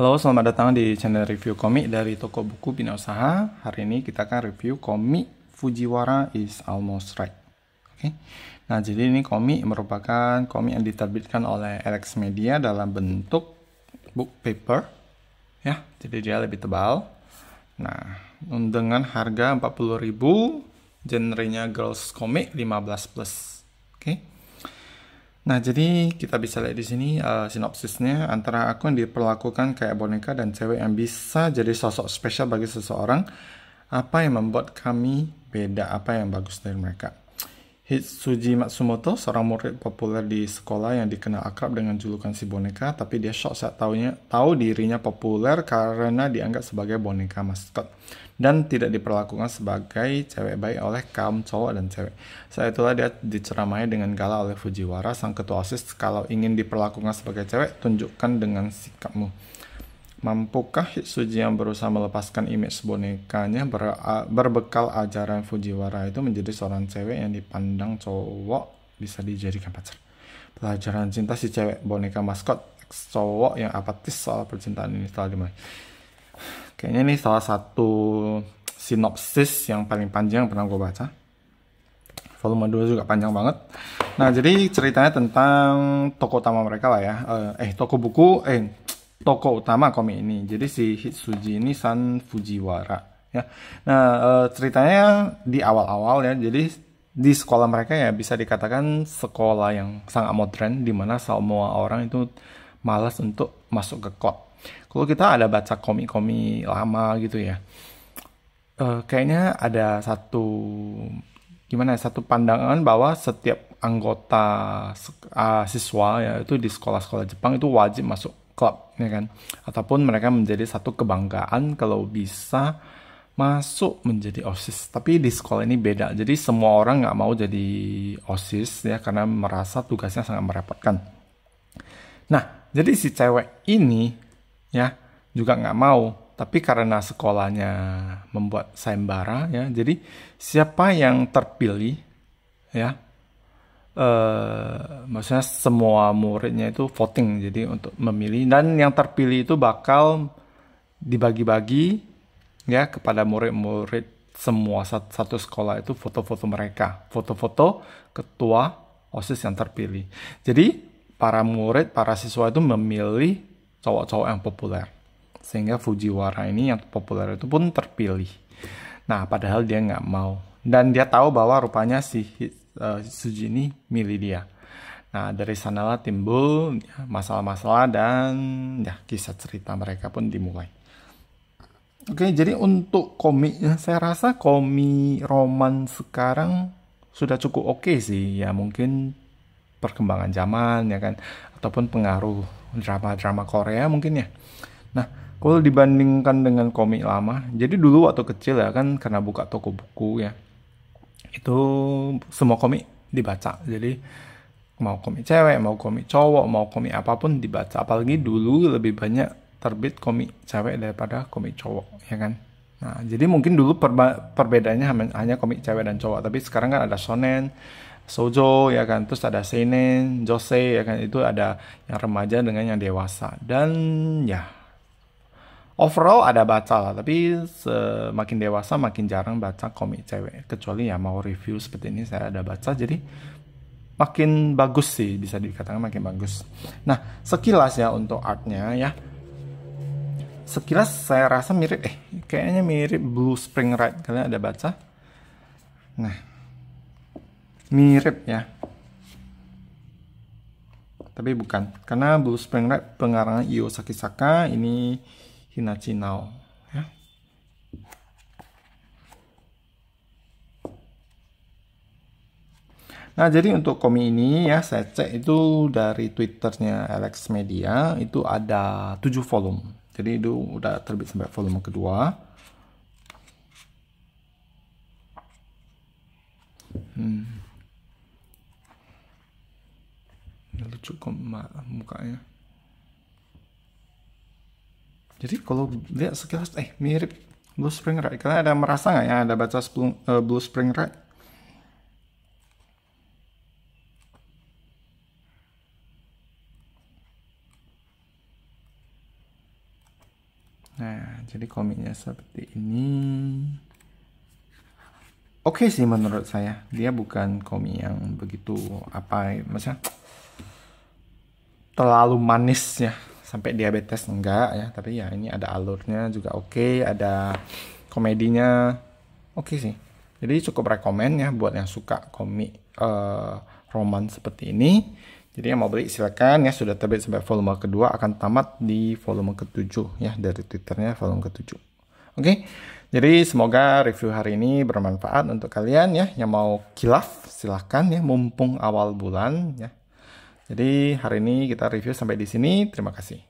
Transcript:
Halo, selamat datang di channel review komik dari toko buku Bina Usaha. Hari ini kita akan review komik Fujiwara is Almost Right. Oke. Okay? Nah, jadi ini komik merupakan komik yang diterbitkan oleh Alex Media dalam bentuk book paper. Ya, jadi dia lebih tebal. Nah, dengan harga 40.000, genrenya girls comic 15 plus. Oke. Okay? Nah, jadi kita bisa lihat di sini uh, sinopsisnya antara aku yang diperlakukan kayak boneka dan cewek yang bisa jadi sosok spesial bagi seseorang. Apa yang membuat kami beda? Apa yang bagus dari mereka? Hitsuji Matsumoto, seorang murid populer di sekolah yang dikenal akrab dengan julukan si boneka, tapi dia shock saat taunya, tahu dirinya populer karena dianggap sebagai boneka maskot dan tidak diperlakukan sebagai cewek baik oleh kaum cowok dan cewek. Saat itulah dia diceramai dengan gala oleh Fujiwara, sang ketua asis, kalau ingin diperlakukan sebagai cewek, tunjukkan dengan sikapmu. Mampukah Hitsuji yang berusaha melepaskan image bonekanya ber berbekal ajaran Fujiwara itu menjadi seorang cewek yang dipandang cowok bisa dijadikan pacar? Pelajaran cinta si cewek boneka maskot cowok yang apatis soal percintaan ini telah dimulai. Kayaknya ini salah satu sinopsis yang paling panjang yang pernah gue baca. Volume 2 juga panjang banget. Nah, jadi ceritanya tentang toko utama mereka lah ya. Eh, eh toko buku, eh toko utama komik ini. Jadi si Hitsuji ini San Fujiwara ya. Nah, eh, ceritanya di awal-awal ya. Jadi di sekolah mereka ya bisa dikatakan sekolah yang sangat modern di mana semua orang itu malas untuk masuk ke klub. Kalau kita ada baca komik-komik lama gitu ya. Eh, kayaknya ada satu gimana ya, satu pandangan bahwa setiap anggota uh, siswa ya itu di sekolah-sekolah Jepang itu wajib masuk klub ya kan ataupun mereka menjadi satu kebanggaan kalau bisa masuk menjadi OSIS. Tapi di sekolah ini beda. Jadi semua orang nggak mau jadi OSIS ya karena merasa tugasnya sangat merepotkan. Nah, jadi si cewek ini ya juga nggak mau. Tapi karena sekolahnya membuat sayembara ya, jadi siapa yang terpilih ya uh, maksudnya semua muridnya itu voting jadi untuk memilih dan yang terpilih itu bakal dibagi-bagi ya kepada murid-murid semua satu sekolah itu foto-foto mereka foto-foto ketua osis yang terpilih jadi para murid para siswa itu memilih cowok-cowok yang populer sehingga Fujiwara ini yang populer itu pun terpilih nah padahal dia nggak mau dan dia tahu bahwa rupanya si uh, Suji ini milih dia. Nah, dari sanalah timbul ya, masalah-masalah dan ya kisah cerita mereka pun dimulai. Oke, jadi untuk komik, ya, saya rasa komik roman sekarang sudah cukup oke okay sih. Ya mungkin perkembangan zaman ya kan, ataupun pengaruh drama-drama Korea mungkin ya. Nah, kalau dibandingkan dengan komik lama, jadi dulu waktu kecil ya kan karena buka toko buku ya, itu semua komik dibaca jadi mau komik cewek mau komik cowok mau komik apapun dibaca apalagi dulu lebih banyak terbit komik cewek daripada komik cowok ya kan nah jadi mungkin dulu perba- perbedaannya hanya komik cewek dan cowok tapi sekarang kan ada shonen Sojo ya kan terus ada Seinen, Jose ya kan itu ada yang remaja dengan yang dewasa dan ya Overall ada baca lah, tapi semakin dewasa makin jarang baca komik cewek. Kecuali ya mau review seperti ini saya ada baca, jadi makin bagus sih bisa dikatakan makin bagus. Nah sekilas ya untuk artnya ya, sekilas saya rasa mirip, eh kayaknya mirip Blue Spring Ride kalian ada baca. Nah mirip ya, tapi bukan karena Blue Spring Ride pengarang Iyo Sakisaka ini Hinacinao ya. Nah, jadi untuk komi ini ya saya cek itu dari Twitternya Alex Media itu ada 7 volume. Jadi itu udah terbit sampai volume kedua. Hmm. Lucu kok mukanya jadi kalau lihat sekilas eh mirip Blue Spring Red kalian ada merasa nggak ya ada baca Blue, uh, Blue Spring Red Nah, jadi komiknya seperti ini. Oke okay sih menurut saya. Dia bukan komik yang begitu apa, ya, maksudnya terlalu manis ya sampai diabetes enggak ya tapi ya ini ada alurnya juga oke okay, ada komedinya oke okay sih jadi cukup rekomend ya buat yang suka komik uh, roman seperti ini jadi yang mau beli silakan ya sudah terbit sampai volume kedua akan tamat di volume ketujuh ya dari twitternya volume ketujuh oke okay? Jadi semoga review hari ini bermanfaat untuk kalian ya yang mau kilaf silahkan ya mumpung awal bulan ya jadi hari ini kita review sampai di sini. Terima kasih.